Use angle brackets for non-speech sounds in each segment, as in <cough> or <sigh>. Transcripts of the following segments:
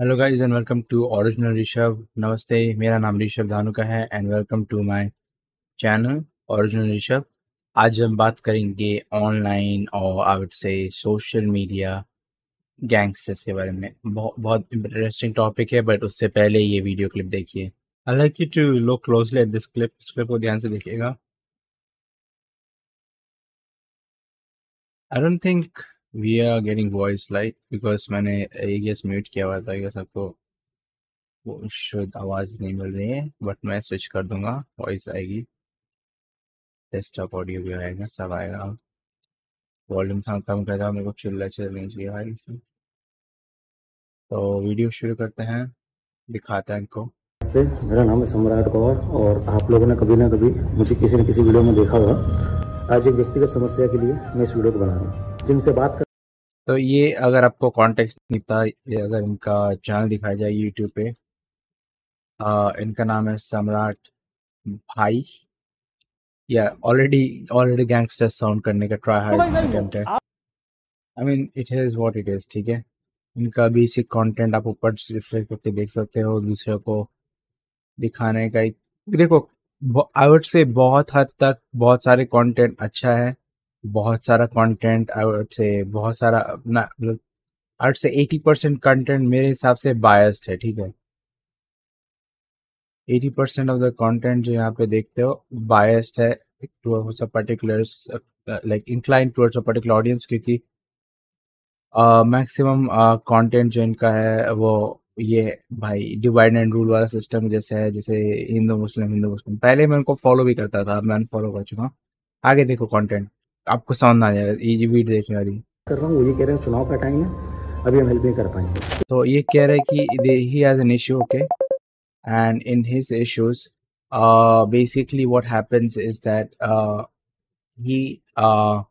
Hello guys and welcome to original Rishabh नमस्ते मेरा नाम ऋषभ धानुका है and welcome to my channel original Rishabh आज हम बात करेंगे ऑनलाइन और would say social media gangsters के बारे में बहुत बहुत इंटरेस्टिंग टॉपिक है बट उससे पहले ये वीडियो क्लिप देखिए हालांकि to look closely at this clip इस क्लिप को ध्यान से देखिएगा I don't think we are getting voice like because मैंने आई गेस म्यूट किया हुआ था सबको शुद्ध आवाज़ नहीं मिल रही है बट मैं स्विच कर दूंगा वॉइस आएगी डेस्कटॉप ऑडियो भी आएगा सब आएगा वॉल्यूम था कम कर था मेरे को चिल्ला चिल्ला चाहिए भाई इसमें तो वीडियो शुरू करते हैं दिखाते हैं इनको मेरा नाम है सम्राट कौर और आप लोगों ने कभी ना कभी मुझे किसी न किसी वीडियो में देखा होगा आज एक व्यक्तिगत समस्या के लिए मैं इस वीडियो को बना रहा हूँ जिनसे बात कर तो ये अगर आपको कॉन्टेक्स्ट नहीं पता अगर इनका चैनल दिखाया जाए यूट्यूब पे आ, इनका नाम है सम्राट भाई या ऑलरेडी ऑलरेडी गैंगस्टर साउंड करने का ट्राई है I mean it is what it is ठीक है इनका बेसिक कंटेंट आप ऊपर रिफ्लेक्ट करके देख सकते हो दूसरे को दिखाने का एक देखो आई वुड से बहुत हद तक बहुत सारे कंटेंट अच्छा है बहुत सारा कंटेंट आउट से बहुत सारा अपना मतलब आउट से एटी परसेंट कंटेंट मेरे हिसाब से बायस्ड है ठीक है eighty percent of the content जो यहाँ पे देखते हो बायस्ड है towards a particular like incline towards a particular audience क्योंकि मैक्सिमम कंटेंट जो इनका है वो ये भाई डिवाइड एंड रूल वाला सिस्टम जैसे है जैसे हिंदू मुस्लिम हिंदू मुस्लिम पहले मैं उनको फॉलो भी करता था मैं फॉलो कर चुका आगे देखो कंटेंट आपको समझ ना आ जाएगा ये वीडियो देखने वाली कर रहा हूँ वो ये कह रहे हैं चुनाव का टाइम है अभी हम हेल्प नहीं कर पाएंगे तो ये कह रहे हैं कि he has an issue okay and in his issues basically what happens is that he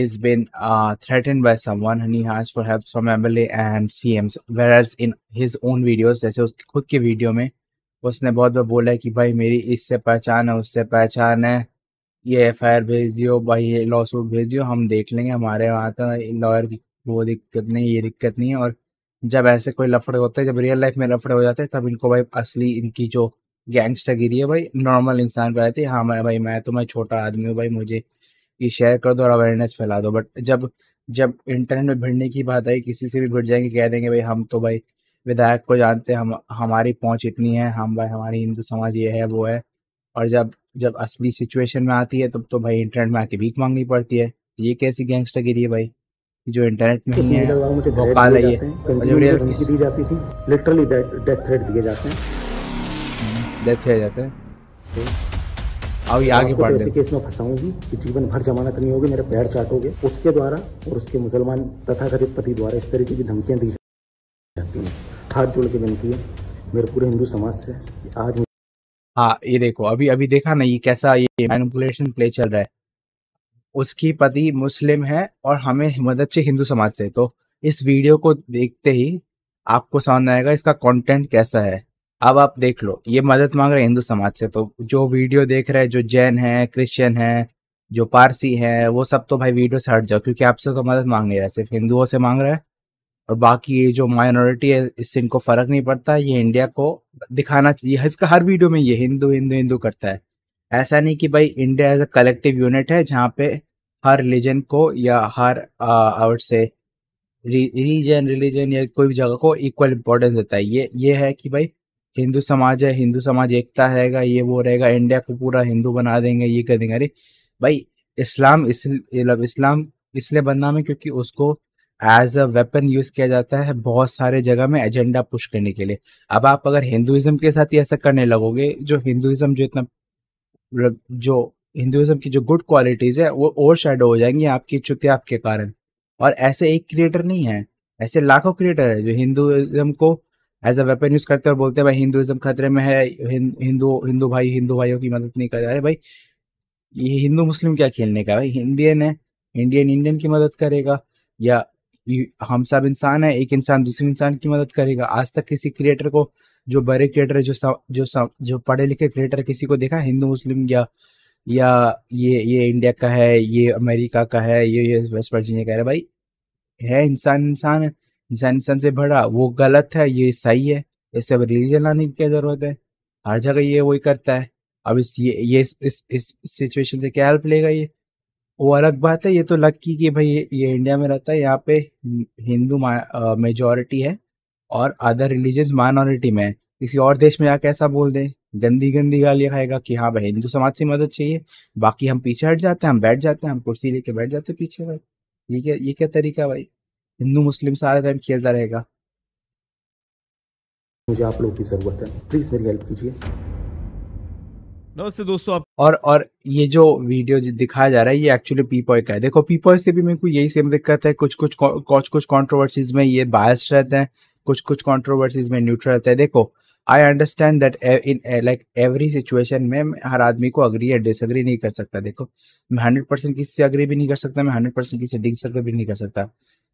is been uh, threatened by someone and he asked for help from MLA and CMs whereas in his own videos जैसे उसके खुद के video में उसने बहुत बार बोला है कि भाई मेरी इससे पहचान है उससे पहचान है ये एफ आई आर भेज दियो भाई ये लॉ सूट भेज दियो हम देख लेंगे हमारे वहाँ तो लॉयर की वो दिक्कत नहीं ये दिक्कत नहीं है और जब ऐसे कोई लफड़े होते हैं जब रियल लाइफ में लफड़े हो जाते हैं तब इनको भाई असली इनकी जो गैंगस्टर गिरी है भाई नॉर्मल इंसान पे आती है हाँ मैं भाई मैं तो मैं छोटा आदमी हूँ भाई मुझे ये शेयर कर दो और अवेयरनेस फैला दो बट जब जब इंटरनेट में भिड़ने की बात आई किसी से भी भिड़ जाएंगे कह देंगे भाई हम तो भाई विधायक को जानते हैं हम हमारी पहुंच इतनी है हम भाई हमारी हिंदू समाज ये है वो है और जब जब असली सिचुएशन में आती है तब तो भाई इंटरनेट में आके भीख मांगनी पड़ती है तो ये कैसी गैंगस्टरगिरी है भाई जो इंटरनेट में ही है वो काल है दी जाती थी लिटरली डेथ थ्रेट दिए जाते हैं डेथ हम्म, थ्रेट जाते हैं अब तो ये आगे तो बढ़ ऐसे केस में फंसाऊंगी कि जीवन भर जमानत नहीं होगी मेरे पैर चाटोगे उसके द्वारा और उसके मुसलमान तथा तथाकथित पति द्वारा इस तरीके की धमकियां दी जाती हैं हाथ जोड़ के विनती है मेरे पूरे हिंदू समाज से कि आज हाँ ये देखो अभी अभी देखा ना ये कैसा ये मैनिपुलेशन प्ले चल रहा है उसकी पति मुस्लिम है और हमें मदद चाहिए हिंदू समाज से तो इस वीडियो को देखते ही आपको समझ आएगा इसका कंटेंट कैसा है अब आप देख लो ये मदद मांग रहे हैं हिंदू समाज से तो जो वीडियो देख रहे हैं जो जैन है क्रिश्चियन है जो पारसी है वो सब तो भाई वीडियो से हट जाओ क्योंकि आपसे तो मदद मांग नहीं रहा है सिर्फ हिंदुओं से मांग रहे हैं और बाकी ये जो माइनॉरिटी है इससे इनको फर्क नहीं पड़ता ये इंडिया को दिखाना चाहिए हाँ, इसका हर वीडियो में ये हिंदू हिंदू हिंदू करता है ऐसा नहीं कि भाई India as a collective unit है जहाँ पे हर रिलीजन को या हर आउट से रिलीजन रिलीजन या कोई भी जगह को इक्वल इम्पोर्टेंस देता है ये ये है कि भाई हिंदू समाज है हिंदू समाज एकता रहेगा ये वो रहेगा इंडिया को पूरा हिंदू बना देंगे ये कर देंगे अरे भाई इस्लाम इसलिए मतलब इस्लाम इसलिए बनना में क्योंकि उसको एज अ वेपन यूज किया जाता है बहुत सारे जगह में एजेंडा पुश करने के लिए अब आप अगर हिंदुइज्म के साथ ही ऐसा करने लगोगे जो हिंदुइज्म जो इतना जो हिंदुइज्म की जो गुड क्वालिटीज है वो ओवर शेडो हो जाएंगी आपकी चुत्याप के कारण और ऐसे एक क्रिएटर नहीं है ऐसे लाखों क्रिएटर है जो हिंदुइज्म को एज अ वेपन यूज करते हैं और बोलते हैं भाई हिंदुइज्म खतरे में है हिंदू हिंदू भाई हिंदू भाइयों की मदद नहीं कर रहे भाई ये हिंदू मुस्लिम क्या खेलने का भाई इंडियन है इंडियन इंडियन की मदद करेगा या हम सब इंसान है एक इंसान दूसरे इंसान की मदद करेगा आज तक किसी क्रिएटर को जो बड़े क्रिएटर जो सा, जो सा, जो पढ़े लिखे क्रिएटर किसी को देखा हिंदू मुस्लिम या या ये ये इंडिया का है ये अमेरिका का है ये ये वेस्ट वर्जीनिया का है भाई है इंसान इंसान है इंसान इंसान से बड़ा वो गलत है ये सही है ये सब रिलीजन लाने की क्या जरूरत है हर जगह ये वही करता है अब इस ये ये इस इस सिचुएशन से क्या हेल्प लेगा ये वो अलग बात है ये तो लग की कि भाई ये इंडिया में रहता है यहाँ पे हिंदू मेजोरिटी है और अदर रिलीजियस माइनॉरिटी में किसी और देश में जाके ऐसा बोल दें गंदी गंदी गालियाँ खाएगा कि हाँ भाई हिंदू समाज से मदद चाहिए बाकी हम पीछे हट जाते हैं हम बैठ जाते हैं हम कुर्सी लेके बैठ जाते हैं पीछे भाई ये क्या ये क्या तरीका भाई हिंदू मुस्लिम सारे टाइम खेलता रहेगा मुझे आप लोग की ज़रूरत है प्लीज़ मेरी हेल्प कीजिए नमस्ते दोस्तों आप और और ये जो वीडियो दिखाया जा रहा है ये एक्चुअली पीपॉय का है देखो पीपॉय से भी मेरे को यही सेम दिक्कत है कुछ कुछ कुछ कुछ कॉन्ट्रोवर्सीज में ये बायस रहते हैं कुछ कुछ कॉन्ट्रोवर्सीज में न्यूट्रल रहते हैं देखो I understand that in like every situation में हर आदमी को अग्री या डिसअग्री नहीं कर सकता देखो मैं हंड्रेड परसेंट किसी से अग्री भी नहीं कर सकता मैं हंड्रेड परसेंट किसी से डिसअग्री भी नहीं कर सकता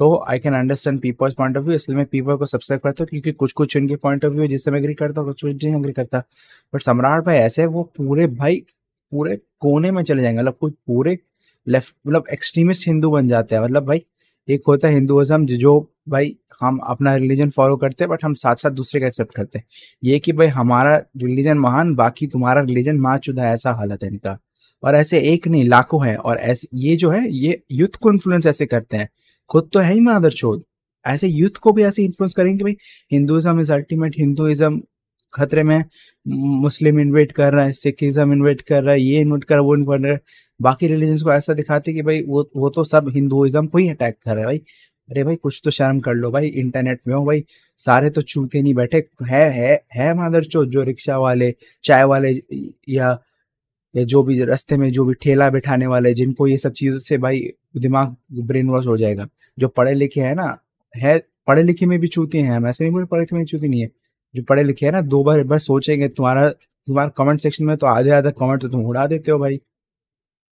तो I can understand people's point of view इसलिए मैं पीपल को सब्सक्राइब करता हूँ क्योंकि कुछ कुछ इनके पॉइंट ऑफ व्यू जिससे मैं एग्री करता हूँ कुछ कुछ नहीं एग्री करता बट सम्राट भाई ऐसे वो पूरे भाई पूरे कोने में चले जाएंगे मतलब कुछ पूरे लेफ्ट मतलब एक्सट्रीमिस्ट हिंदू बन जाते हैं मतलब भाई एक होता है हिंदुज़म जो भाई हम अपना रिलीजन फॉलो करते हैं बट हम साथ साथ दूसरे का एक्सेप्ट करते हैं ये कि भाई हमारा रिलीजन महान बाकी तुम्हारा रिलीजन माँ चुदा ऐसा हालत है इनका और ऐसे एक नहीं लाखों हैं और ऐसे ये जो है ये यूथ को इन्फ्लुएंस ऐसे करते हैं खुद तो है ही मादर छोड़ ऐसे यूथ को भी ऐसे इन्फ्लुएंस करेंगे कि भाई हिंदुज़म इज अल्टीमेट हिंदुज़म खतरे में मुस्लिम इन्वेट कर रहा है सिखिज्म इन्वेट कर रहा है ये इन्वेट कर रहा है वो इन्वेट कर रहा है बाकी रिलीजन को ऐसा दिखाते कि भाई वो वो तो सब हिंदुइज्म को ही अटैक कर रहे हैं भाई अरे भाई कुछ तो शर्म कर लो भाई इंटरनेट में हो भाई सारे तो चूते नहीं बैठे है है है मादर चो जो रिक्शा वाले चाय वाले या या जो भी रास्ते में जो भी ठेला बैठाने वाले जिनको ये सब चीज़ों से भाई दिमाग ब्रेन वॉश हो जाएगा जो पढ़े लिखे है ना है पढ़े लिखे में भी चूते हैं हम ऐसे नहीं बोले पढ़े लिखे में चूती नहीं है जो पढ़े लिखे है ना दो बार बस सोचेंगे तुम्हारा तुम्हारा कमेंट सेक्शन में तो आधे आधा कमेंट तो तुम उड़ा देते हो भाई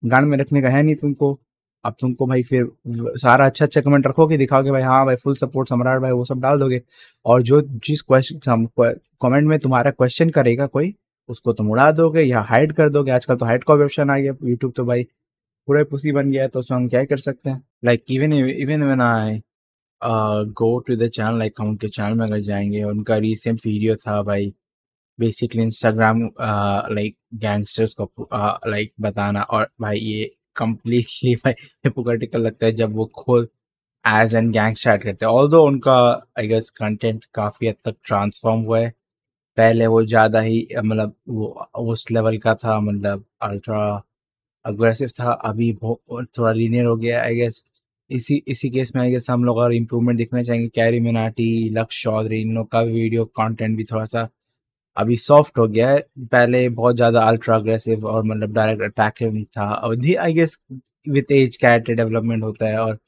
गान में रखने का है नहीं तुमको अब तुमको भाई फिर सारा अच्छा अच्छा कमेंट रखोगे दिखाओगे भाई हाँ भाई फुल सपोर्ट सम्राट भाई वो सब डाल दोगे और जो जिस क्वेश्चन कमेंट में तुम्हारा क्वेश्चन करेगा कोई उसको तुम उड़ा दोगे या हाइड कर दोगे आजकल तो हाइड का भी ऑप्शन आ गया यूट्यूब तो भाई पूरा पुसी बन गया है तो उसमें हम क्या कर सकते हैं like even even when I go to the channel like हम उनके चैनल में अगर जाएंगे उनका रिसेंट वीडियो था भाई बेसिकली इंस्टाग्राम लाइक गैंगस्टर्स को लाइक uh, बताना और भाई ये कम्प्लीटली <laughs> भाई हिपोक्रेटिकल लगता है जब वो खुद एज एन गैंगस्टर ऐड करते हैं ऑल दो उनका आई गेस कंटेंट काफ़ी हद तक ट्रांसफॉर्म हुआ है पहले वो ज़्यादा ही मतलब वो उस लेवल का था मतलब अल्ट्रा अग्रेसिव था अभी थोड़ा लीनियर हो गया आई गेस इसी इसी केस में आई गेस हम लोग और इम्प्रूवमेंट देखना चाहेंगे कैरी मिनाटी लक्ष्य चौधरी इन लोग का वीडियो कंटेंट भी थोड़ा सा अभी सॉफ्ट हो गया है पहले बहुत ज़्यादा अल्ट्रा अग्रेसिव और मतलब डायरेक्ट अटैकिंग था और I guess with age character development होता है और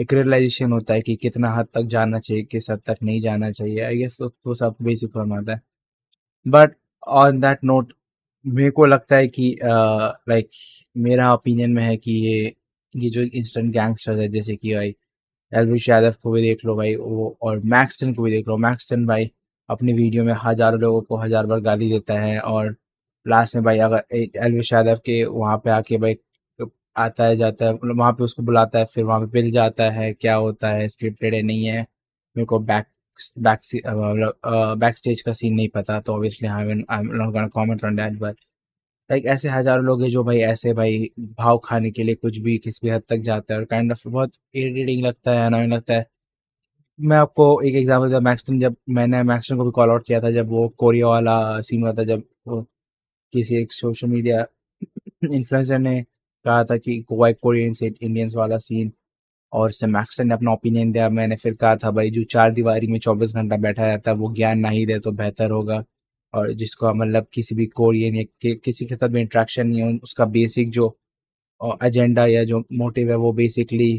एक रियलाइजेशन होता है कि कितना हद तक जाना चाहिए किस हद तक नहीं जाना चाहिए आई गेस तो सब बेसिक फॉर्म आता है बट ऑन दैट नोट मेरे को लगता है कि लाइक uh, like, मेरा ओपिनियन में है कि ये ये जो इंस्टेंट गैंगस्टर्स है जैसे कि भाई एलविश यादव को भी देख लो भाई वो और मैक्सटन को भी देख लो मैक्सटन भाई अपनी वीडियो में हज़ारों लोगों को हज़ार बार गाली देता है और लास्ट में भाई अगर अलविश यादव के वहाँ पे आके भाई आता है जाता है मतलब वहाँ पे उसको बुलाता है फिर वहाँ पे मिल जाता है क्या होता है स्क्रिप्टेड है नहीं है मेरे को बैक बैक बैक स्टेज का सीन नहीं पता तो obviously I comment on that but like ऐसे हजारों लोग हैं जो भाई ऐसे भाई भाव खाने के लिए कुछ भी किसी भी हद तक जाता है और काइंड kind ऑफ of बहुत इरिटेटिंग लगता है अनोइंग लगता है मैं आपको एक एग्जाम्पल देता मैक्सटन जब मैंने मैक्सटन को भी कॉल आउट किया था जब वो कोरिया वाला सीन हुआ था जब किसी एक सोशल मीडिया इन्फ्लुएंसर ने कहा था कि वाइट कोरियन से इंडियंस वाला सीन और इससे मैक्सन ने अपना ओपिनियन दिया मैंने फिर कहा था भाई जो चार दीवारी में चौबीस घंटा बैठा रहता है वो ज्ञान ना ही दे तो बेहतर होगा और जिसको मतलब किसी भी कोरियन या कि, किसी के साथ भी इंट्रैक्शन नहीं हो उसका बेसिक जो एजेंडा या जो मोटिव है वो बेसिकली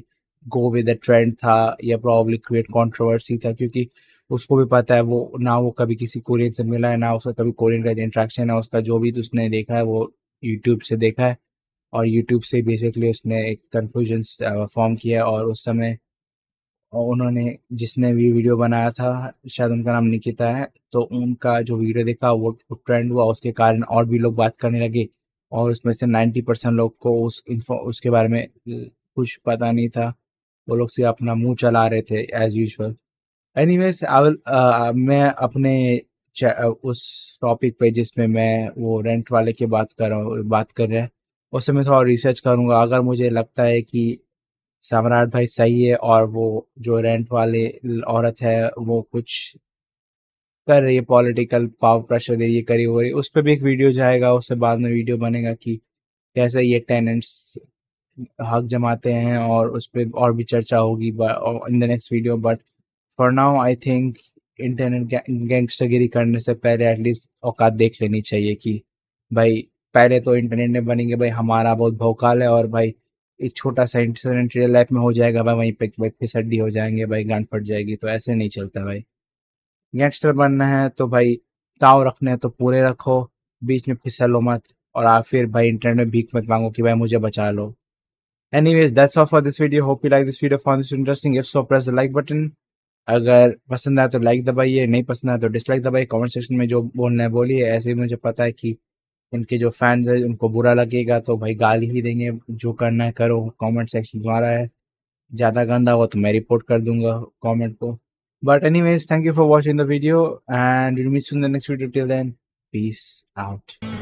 गो विद ट्रेंड था या प्रॉब्ली क्रिएट कॉन्ट्रोवर्सी था क्योंकि उसको भी पता है वो ना वो कभी किसी कोरियन से मिला है ना उसका कभी कोरियन का इंट्रैक्शन है उसका जो भी उसने देखा है वो यूट्यूब से देखा है और यूट्यूब से बेसिकली उसने एक कन्फ्यूजन फॉर्म किया और उस समय उन्होंने जिसने भी वीडियो बनाया था शायद उनका नाम निकिता है तो उनका जो वीडियो देखा वो ट्रेंड हुआ उसके कारण और भी लोग बात करने लगे और उसमें से नाइन्टी परसेंट लोग को उस इन्फो उसके बारे में कुछ पता नहीं था वो लोग से अपना मुंह चला रहे थे एज यूजल एनी वेज मैं अपने uh, उस टॉपिक पे जिसमें मैं वो रेंट वाले के बात कर रहा हूँ बात कर रहे हैं उससे मैं थोड़ा रिसर्च करूँगा अगर मुझे लगता है कि सम्राट भाई सही है और वो जो रेंट वाले औरत है वो कुछ कर रही है पॉलिटिकल पावर प्रेशर दे रही है करी हो रही उस पर भी एक वीडियो जाएगा उससे बाद में वीडियो बनेगा कि कैसे ये टेनेंट्स हक जमाते हैं और उस पर और भी चर्चा होगी in the next video but for now I think internet गैंगस्टरगिरी करने से पहले एटलीस्ट औकात देख लेनी चाहिए कि भाई पहले तो इंटरनेट ने बनेंगे भाई हमारा बहुत भौकाल है और भाई एक छोटा सा इंटरनेट रियल लाइफ में हो जाएगा भाई वहीं पे भाई फिसड्डी हो जाएंगे भाई गांड फट जाएगी तो ऐसे नहीं चलता भाई गैंगस्टर बनना है तो भाई ताव रखने हैं तो पूरे रखो बीच में फिसलो मत और आप फिर भाई इंटरनेट में भीख मत मांगो कि भाई मुझे बचा लो anyways that's all for this video hope you like this video for this interesting if so press the like button अगर पसंद आए तो लाइक दबाइए नहीं पसंद आए तो डिसलाइक दबाइए कमेंट सेक्शन में जो बोलना है बोलिए ऐसे ही मुझे पता है कि उनके जो फैंस है उनको बुरा लगेगा तो भाई गाली ही देंगे जो करना है करो कमेंट सेक्शन द्वारा है ज़्यादा गंदा हुआ तो मैं रिपोर्ट कर दूंगा कमेंट को but anyways thank you for watching the video and we'll meet soon in the next video. Till then, peace out.